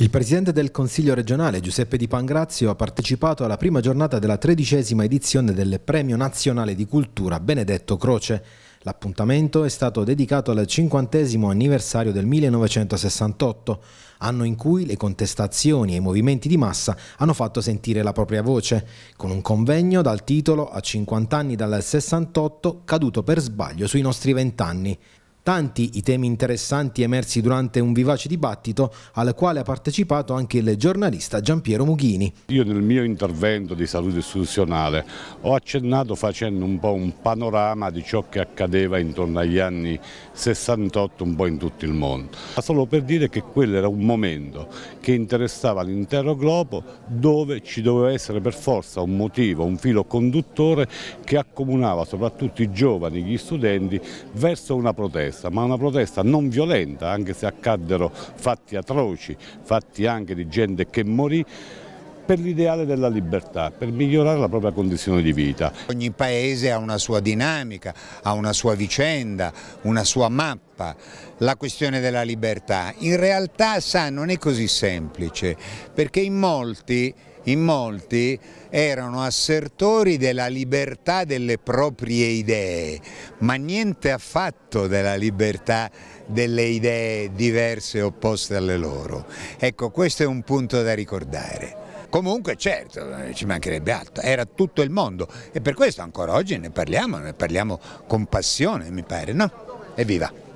Il presidente del Consiglio regionale Giuseppe Di Pangrazio ha partecipato alla prima giornata della tredicesima edizione del Premio Nazionale di Cultura Benedetto Croce. L'appuntamento è stato dedicato al cinquantesimo anniversario del 1968, anno in cui le contestazioni e i movimenti di massa hanno fatto sentire la propria voce, con un convegno dal titolo A 50 anni dal 68 caduto per sbaglio sui nostri vent'anni. Tanti i temi interessanti emersi durante un vivace dibattito al quale ha partecipato anche il giornalista Giampiero Mughini. Io nel mio intervento di salute istituzionale ho accennato facendo un po' un panorama di ciò che accadeva intorno agli anni 68 un po' in tutto il mondo, ma solo per dire che quello era un momento che interessava l'intero globo dove ci doveva essere per forza un motivo, un filo conduttore che accomunava soprattutto i giovani, gli studenti verso una protesta protesta, ma una protesta non violenta, anche se accaddero fatti atroci, fatti anche di gente che morì, per l'ideale della libertà, per migliorare la propria condizione di vita. Ogni paese ha una sua dinamica, ha una sua vicenda, una sua mappa, la questione della libertà. In realtà, sa, non è così semplice, perché in molti in molti erano assertori della libertà delle proprie idee, ma niente affatto della libertà delle idee diverse e opposte alle loro. Ecco, questo è un punto da ricordare. Comunque certo, ci mancherebbe altro, era tutto il mondo e per questo ancora oggi ne parliamo, ne parliamo con passione mi pare, no? Evviva!